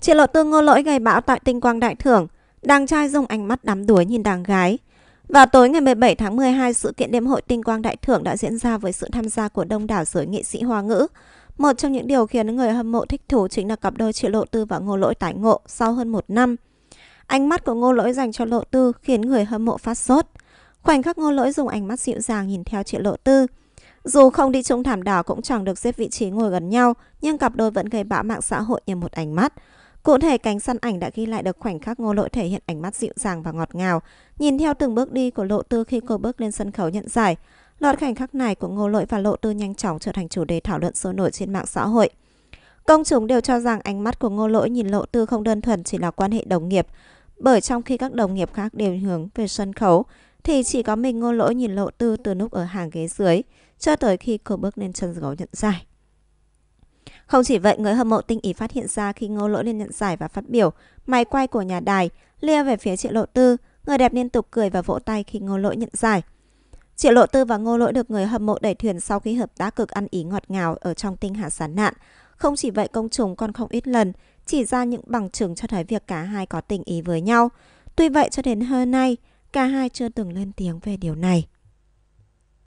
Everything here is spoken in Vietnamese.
Triệu lộ tư ngô lỗi gây bão tại tinh quang đại thưởng, đàng trai dùng ánh mắt đắm đuối nhìn đàng gái. Vào tối ngày 17 tháng 12, sự kiện đêm hội tinh quang đại thưởng đã diễn ra với sự tham gia của đông đảo giới nghệ sĩ hoa ngữ. Một trong những điều khiến người hâm mộ thích thú chính là cặp đôi Triệu Lộ Tư và Ngô Lỗi tái ngộ sau hơn một năm. Ánh mắt của Ngô Lỗi dành cho Lộ Tư khiến người hâm mộ phát sốt. Khoảnh khắc Ngô Lỗi dùng ánh mắt dịu dàng nhìn theo Triệu Lộ Tư. Dù không đi chung thảm đỏ cũng chẳng được xếp vị trí ngồi gần nhau, nhưng cặp đôi vẫn gây bão mạng xã hội nhờ một ánh mắt. Cụ thể, cánh săn ảnh đã ghi lại được khoảnh khắc Ngô Lỗi thể hiện ánh mắt dịu dàng và ngọt ngào, nhìn theo từng bước đi của Lộ Tư khi cô bước lên sân khấu nhận giải. Loạt khoảnh khắc này của Ngô Lỗi và Lộ Tư nhanh chóng trở thành chủ đề thảo luận sôi nổi trên mạng xã hội. Công chúng đều cho rằng ánh mắt của Ngô Lỗi nhìn Lộ Tư không đơn thuần chỉ là quan hệ đồng nghiệp, bởi trong khi các đồng nghiệp khác đều hướng về sân khấu, thì chỉ có mình Ngô Lỗi nhìn Lộ Tư từ lúc ở hàng ghế dưới, cho tới khi cô bước lên sân khấu nhận giải. Không chỉ vậy, người hâm mộ tinh ý phát hiện ra khi Ngô Lỗi lên nhận giải và phát biểu, máy quay của nhà đài lia về phía Triệu Lộ Tư, người đẹp liên tục cười và vỗ tay khi Ngô Lỗi nhận giải. Triệu Lộ Tư và Ngô Lỗi được người hâm mộ đẩy thuyền sau khi hợp tác cực ăn ý ngọt ngào ở trong tinh hà sán nạn. Không chỉ vậy công chúng còn không ít lần chỉ ra những bằng chứng cho thấy việc cả hai có tình ý với nhau. Tuy vậy cho đến hôm nay, cả hai chưa từng lên tiếng về điều này.